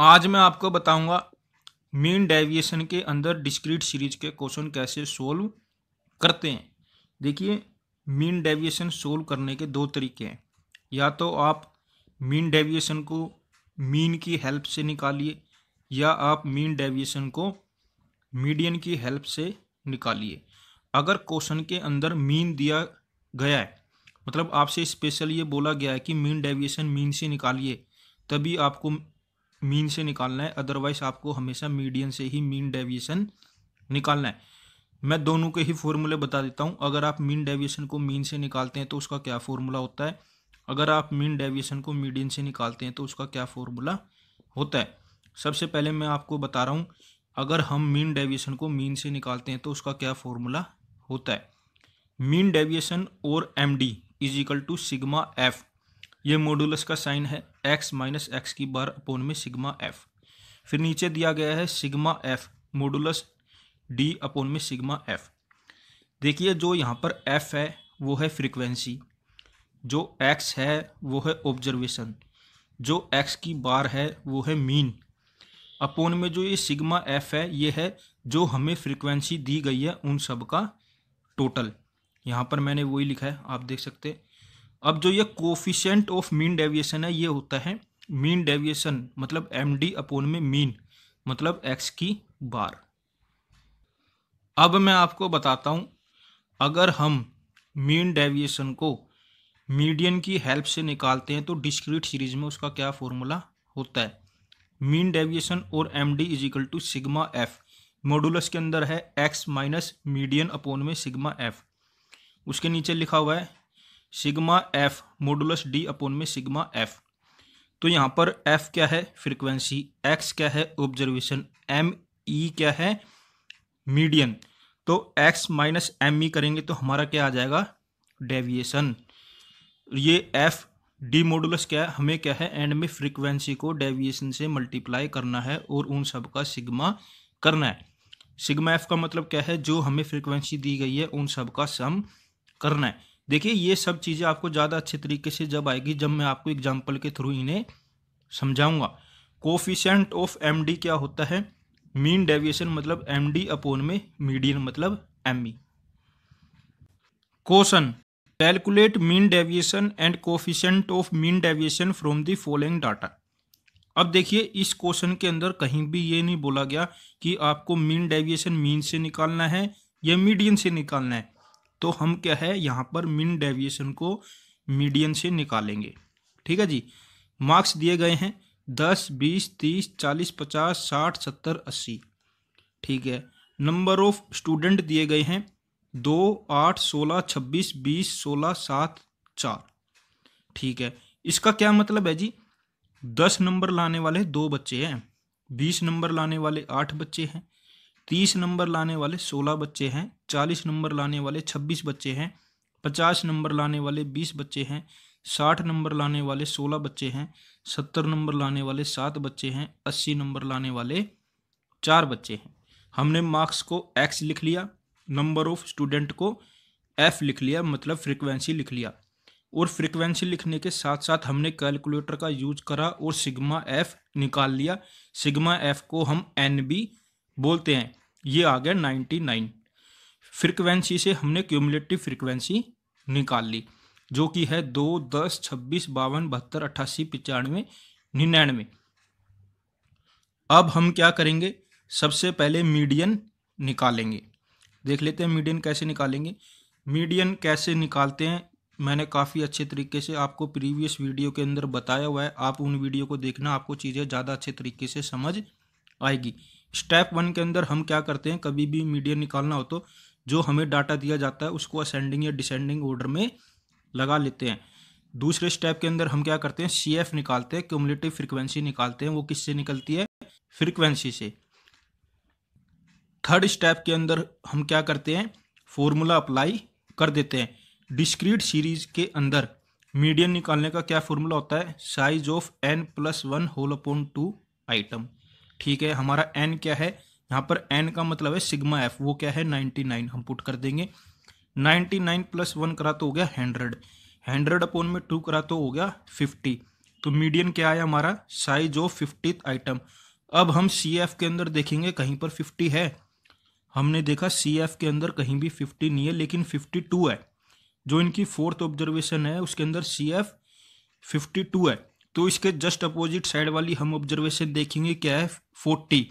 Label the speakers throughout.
Speaker 1: आज मैं आपको बताऊंगा मीन डेविएशन के अंदर डिस्क्रीट सीरीज के क्वेश्चन कैसे सोल्व करते हैं देखिए मीन डेविएशन सोल्व करने के दो तरीके हैं या तो आप मीन डेविएशन को मीन की हेल्प से निकालिए या आप मीन डेविएशन को मीडियन की हेल्प से निकालिए अगर क्वेश्चन के अंदर मीन दिया गया है मतलब आपसे स्पेशल ये बोला गया है कि मीन डेविएशन मीन से निकालिए तभी आपको मीन से निकालना है अदरवाइज आपको हमेशा मीडियन से ही मीन डेविएशन निकालना है मैं दोनों के ही फॉर्मूले बता देता हूँ अगर आप मीन डेविएशन को मीन से निकालते हैं तो उसका क्या फॉर्मूला होता है अगर आप मीन डेविएशन को मीडियन से निकालते हैं तो उसका क्या फॉर्मूला होता है सबसे पहले मैं आपको बता रहा हूँ अगर हम मीन डेविएशन को मीन से निकालते हैं तो उसका क्या फॉर्मूला होता है मीन डेविएशन और M D is equal to sigma F ये मॉडुलस का साइन है एक्स माइनस एक्स की बार अपोन में सिग्मा एफ फिर नीचे दिया गया है sigma F modulus D upon में सिग्मा एफ देखिए जो यहाँ पर एफ है वो है फ्रीक्वेंसी जो एक्स है वो है ऑब्जर्वेशन जो एक्स की बार है वो है मीन अपोन में जो ये सिग्मा एफ है ये है जो हमें फ्रीक्वेंसी दी गई है उन सब का टोटल यहाँ पर मैंने वही लिखा है आप देख सकते हैं अब जो ये कोफिशेंट ऑफ मीन डेविएशन है ये होता है मीन डेविएशन मतलब एम डी अपोन में मीन मतलब एक्स की बार अब मैं आपको बताता हूं अगर हम मीन डेविएशन को मीडियन की हेल्प से निकालते हैं तो डिस्क्रीट सीरीज में उसका क्या फॉर्मूला होता है मीन डेविएशन और M D is equal to sigma F modulus के अंदर है एक्स माइनस मीडियन अपोन में सिग्मा एफ उसके नीचे लिखा हुआ है sigma F modulus D upon में सिग्मा एफ तो यहाँ पर एफ क्या है फ्रीक्वेंसी एक्स क्या है ऑब्जर्वेशन एम ई क्या है मीडियन तो एक्स माइनस एम ई करेंगे तो हमारा क्या आ जाएगा डेविएशन ये एफ डी मोडुलस क्या है हमें क्या है एंड में फ्रिक्वेंसी को डेविएशन से मल्टीप्लाई करना है और उन सब का सिग्मा करना है सिग्मा एफ का मतलब क्या है जो हमें फ्रिक्वेंसी दी गई है उन सब का सम करना है देखिए ये सब चीज़ें आपको ज़्यादा अच्छे तरीके से जब आएगी जब मैं आपको एग्जाम्पल के थ्रू इन्हें समझाऊंगा कोफिशेंट ऑफ एम क्या होता है मीन डेविएशन मतलब एम डी अपोन में मीडियन मतलब M E question calculate mean deviation and coefficient of mean deviation from the following data अब देखिए इस क्वेश्चन के अंदर कहीं भी ये नहीं बोला गया कि आपको मीन डेविएशन मीन से निकालना है या मीडियन से निकालना है तो हम क्या है यहाँ पर मिन डेविएशन को मीडियन से निकालेंगे ठीक है जी मार्क्स दिए गए हैं दस बीस तीस चालीस पचास साठ सत्तर अस्सी ठीक है नंबर ऑफ स्टूडेंट दिए गए हैं दो आठ सोलह छब्बीस बीस सोलह सात चार ठीक है इसका क्या मतलब है जी दस नंबर लाने वाले दो बच्चे हैं बीस नंबर लाने वाले आठ बच्चे हैं तीस नंबर लाने वाले सोलह बच्चे हैं चालीस नंबर लाने वाले छब्बीस बच्चे हैं पचास नंबर लाने वाले बीस बच्चे हैं साठ नंबर लाने वाले सोलह बच्चे हैं सत्तर नंबर लाने वाले सात बच्चे हैं अस्सी नंबर लाने वाले चार बच्चे हैं हमने मार्क्स को एक्स लिख लिया नंबर ऑफ स्टूडेंट को एफ लिख लिया मतलब फ्रिक्वेंसी लिख लिया और फ्रिक्वेंसी लिखने के साथ साथ हमने कैलकुलेटर का यूज करा और सिग्मा एफ निकाल लिया सिग्मा एफ को हम एन बी बोलते हैं ये आ गया नाइन्टी नाइन फ्रिक्वेंसी से हमने क्यूमुलेटिव फ्रिक्वेंसी निकाल ली जो कि है दो दस छब्बीस बावन बहत्तर अट्ठासी पचानवे निन्यानवे अब हम क्या करेंगे सबसे पहले मीडियन निकालेंगे देख लेते हैं मीडियन कैसे निकालेंगे मीडियन कैसे निकालते हैं मैंने काफ़ी अच्छे तरीके से आपको प्रीवियस वीडियो के अंदर बताया हुआ है आप उन वीडियो को देखना आपको चीज़ें ज़्यादा अच्छे तरीके से समझ आएगी स्टेप वन के अंदर हम क्या करते हैं कभी भी मीडियन निकालना हो तो जो हमें डाटा दिया जाता है उसको असेंडिंग या डिसेंडिंग ऑर्डर में लगा लेते हैं दूसरे स्टेप के अंदर हम क्या करते हैं सी एफ निकालते हैं क्यूमलेटिव फ्रिक्वेंसी निकालते हैं वो किससे निकलती है फ्रिक्वेंसी से थर्ड स्टेप के अंदर हम क्या करते हैं फॉर्मूला अप्लाई कर देते हैं डिस्क्रीट सीरीज के अंदर मीडियन निकालने का क्या फॉर्मूला होता है size of N plus one whole upon two item ठीक है हमारा एन क्या है यहाँ पर एन का मतलब है सिग्मा एफ वो क्या है नाइन्टी नाइन हम पुट कर देंगे नाइन्टी नाइन प्लस वन करा तो हो गया हंड्रेड हंड्रेड अपॉन में टू करा तो हो गया फिफ्टी तो मीडियन क्या है हमारा साइज ऑफ फिफ्टी आइटम अब हम सी एफ के अंदर देखेंगे कहीं पर फिफ्टी है हमने देखा सी एफ के अंदर कहीं भी फिफ्टी नहीं है लेकिन फिफ्टी टू है जो इनकी फोर्थ ऑब्जर्वेशन है उसके अंदर सी एफ फिफ्टी टू है तो इसके जस्ट अपोजिट साइड वाली हम ऑब्जर्वेशन देखेंगे क्या है फोर्टी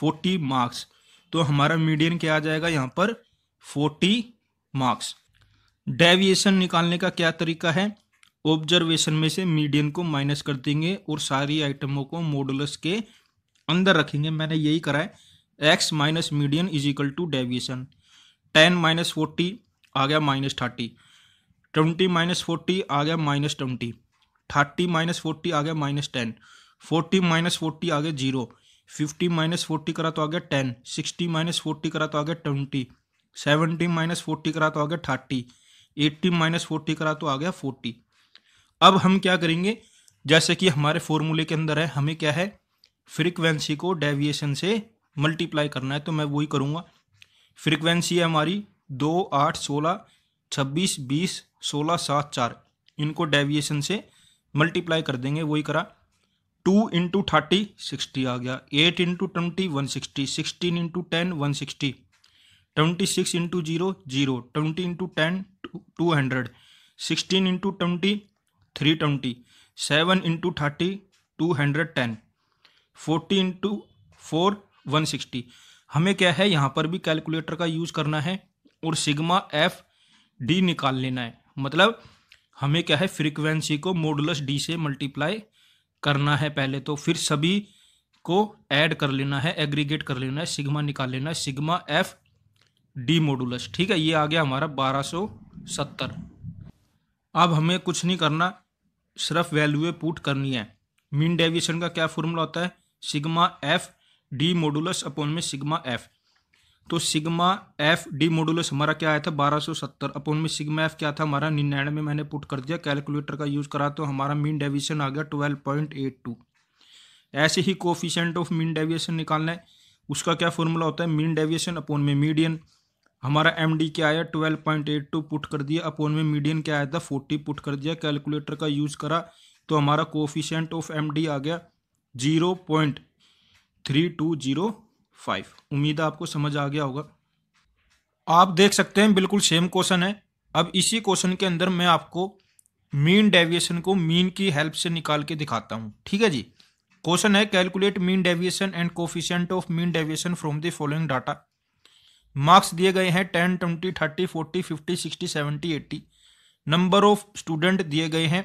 Speaker 1: फोर्टी मार्क्स तो हमारा मीडियन क्या आ जाएगा यहाँ पर फोर्टी मार्क्स डेविएशन निकालने का क्या तरीका है ऑब्जर्वेशन में से मीडियन को माइनस कर देंगे और सारी आइटमों को मॉडुलस के अंदर रखेंगे मैंने यही करा है X minus median is equal to deviation ten minus forty आ गया minus thirty twenty minus forty आ गया minus twenty thirty minus forty आ गया minus ten forty minus forty आ गया जीरो फिफ्टी माइनस फोर्टी करा तो आ गया टेन सिक्सटी माइनस फोर्टी करा तो आ गया ट्वेंटी सेवेंटी माइनस फोर्टी करा तो आ गया थर्टी एट्टी माइनस फोर्टी करा तो आ गया फोर्टी अब हम क्या करेंगे जैसे कि हमारे फॉर्मूले के अंदर है हमें क्या है फ्रिक्वेंसी को डेविएशन से मल्टीप्लाई करना है तो मैं वही करूँगा फ्रिक्वेंसी है हमारी दो आठ सोलह छब्बीस बीस सोलह सात चार इनको डेविएशन से मल्टीप्लाई कर देंगे वही करा टू इंटू थर्टी सिक्सटी आ गया eight into twenty one sixty sixteen into ten one sixty twenty six into zero zero twenty into ten two hundred sixteen into twenty three twenty seven into thirty two hundred ten forty into four one sixty हमें क्या है यहाँ पर भी calculator का use करना है और सिग्मा एफ डी निकाल लेना है मतलब हमें क्या है फ्रीक्वेंसी को मोडुलस डी से मल्टीप्लाई करना है पहले तो फिर सभी को ऐड कर लेना है एग्रीगेट कर लेना है सिग्मा निकाल लेना है सिग्मा एफ डी मोडुलस ठीक है ये आ गया हमारा बारह सौ सत्तर अब हमें कुछ नहीं करना सिर्फ वैल्यूए पुट करनी है मीन डेविएशन का क्या फॉर्मूला होता है sigma F D modulus upon में सिग्मा एफ तो सिग्मा एफ डी मॉडुलस हमारा क्या आया था 1270 अपॉन में सिग्मा एफ क्या था हमारा निन्यानवे में मैंने पुट कर दिया कैलकुलेटर का यूज़ करा तो हमारा मीन डेविएशन आ गया 12.82 ऐसे ही कोफिशेंट ऑफ मीन डेविएशन निकालना है उसका क्या फॉर्मूला होता है मीन डेविएशन अपॉन में मीडियन हमारा एम डी क्या आया twelve point eight two put कर दिया अपोन में मीडियन क्या आया था फोर्टी पुट कर दिया कैलकुलेटर का यूज़ करा तो हमारा कोफिशेंट ऑफ एम डी आ गया zero point three two zero five उम्मीद आपको समझ आ गया होगा आप देख सकते हैं बिल्कुल सेम क्वेश्चन है अब इसी क्वेश्चन के अंदर मैं आपको मीन डेविएशन को मीन की हेल्प से निकाल के दिखाता हूँ ठीक है जी क्वेश्चन है calculate mean deviation and coefficient of mean deviation from the following data marks दिए गए हैं ten twenty thirty forty fifty sixty seventy eighty number of student दिए गए हैं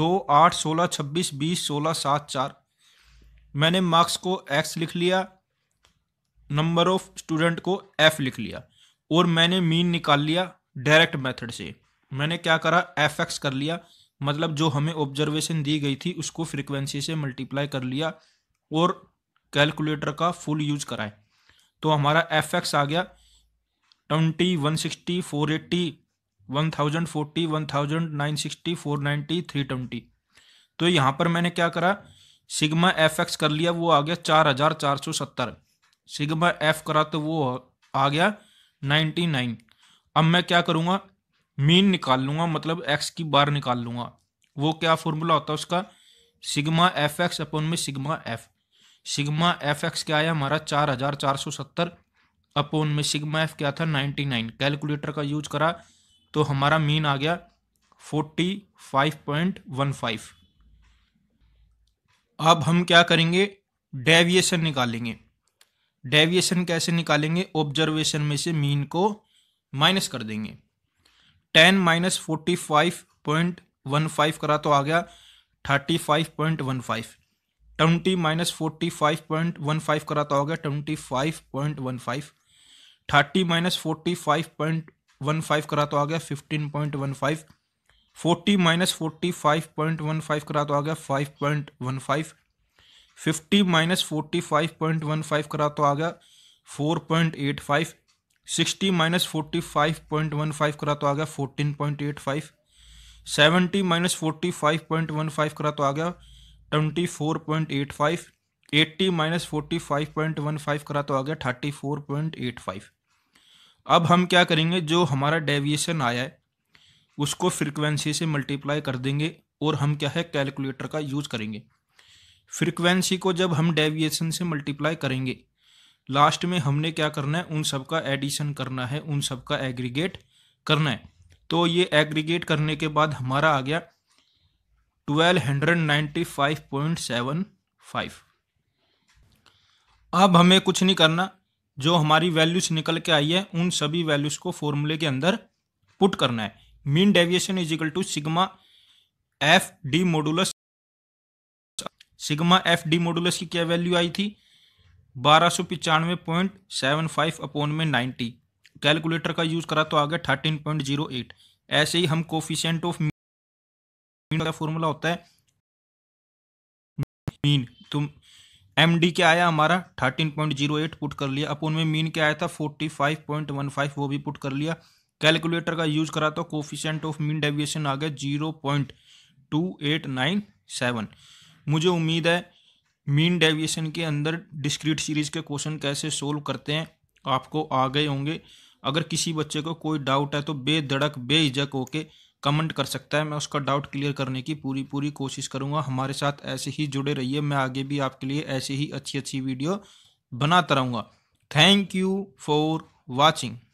Speaker 1: दो आठ सोलह छब्बीस बीस सोलह सात चार मैंने मार्क्स को एक्स लिख लिया नंबर ऑफ स्टूडेंट को एफ लिख लिया और मैंने मीन निकाल लिया डायरेक्ट मेथड से मैंने क्या करा एफ एक्स कर लिया मतलब जो हमें ऑब्जर्वेशन दी गई थी उसको फ्रिक्वेंसी से मल्टीप्लाई कर लिया और कैलकुलेटर का फुल यूज कराए तो हमारा एफ एक्स आ गया twenty one sixty four eighty one thousand forty one thousand nine sixty four ninety three twenty तो यहाँ पर मैंने क्या करा सिग्मा एफ एक्स कर लिया वो आ गया चार हजार चार सौ सत्तर सिग्मा एफ करा तो वो आ गया नाइन्टी नाइन अब मैं क्या करूँगा मीन निकाल लूँगा मतलब एक्स की बार निकाल लूँगा वो क्या फॉर्मूला होता है उसका सिग्मा एफ एक्स अपन में sigma F sigma F X क्या आया हमारा चार हज़ार चार सौ सत्तर अपोन में सिग्मा एफ क्या था नाइन्टी नाइन कैलकुलेटर का यूज करा तो हमारा मीन आ गया forty five point one five अब हम क्या करेंगे डेविएशन निकालेंगे डेविएशन कैसे निकालेंगे ऑब्जर्वेशन में से मीन को माइनस कर देंगे ten minus forty five point one five करा तो आ गया thirty five point one five twenty minus forty five point one five करा तो आ गया twenty five point one five thirty minus forty five point one five करा तो आ गया fifteen point one five forty minus forty five point one five करा तो आ गया five point one five fifty minus forty five point one five करा तो आ गया four point eight five sixty minus forty five point one five करा तो आ गया fourteen point eight five seventy minus forty five point one five करा तो आ गया twenty four point eight five eighty minus forty five point one five करा तो आ गया thirty four point eight five अब हम क्या करेंगे जो हमारा डेविएशन आया है उसको फ्रिक्वेंसी से मल्टीप्लाई कर देंगे और हम क्या है कैलकुलेटर का यूज़ करेंगे फ्रिक्वेंसी को जब हम डेविएशन से मल्टीप्लाई करेंगे लास्ट में हमने क्या करना है उन सब का एडिशन करना है उन सब का एग्रीगेट करना है तो ये एग्रीगेट करने के बाद हमारा आ गया twelve hundred ninety five point seven five अब हमें कुछ नहीं करना जो हमारी वैल्यूज निकल के आई है उन सभी वैल्यूज को फॉर्मूले के अंदर पुट करना है mean deviation is equal to sigma F D modulus sigma F D modulus की क्या वैल्यू आई थी बारह सौ पिचानवे पॉइंट सेवन फाइव अपॉन में नाइन्टी कैलकुलेटर का यूज़ करा तो आ गया थर्टीन पॉइंट जीरो एट ऐसे ही हम कोफिशेंट ऑफ मीन का फॉर्मूला होता है मीन तुम एम डी क्या आया हमारा thirteen point zero eight put कर लिया अपॉन में मीन क्या आया था forty five point one five वो भी पुट कर लिया कैलकुलेटर का यूज़ करा तो कोफिशेंट ऑफ मीन डेविएशन आ गया zero point two eight nine seven मुझे उम्मीद है मीन डेविएशन के अंदर डिस्क्रीट सीरीज़ के क्वेश्चन कैसे सोल्व करते हैं आपको आ गए होंगे अगर किसी बच्चे को कोई डाउट है तो बेधड़क बेहिजक होके कमेंट कर सकता है मैं उसका डाउट क्लियर करने की पूरी पूरी कोशिश करूंगा हमारे साथ ऐसे ही जुड़े रहिए मैं आगे भी आपके लिए ऐसे ही अच्छी अच्छी वीडियो बनाता रहूँगा थैंक यू फॉर वॉचिंग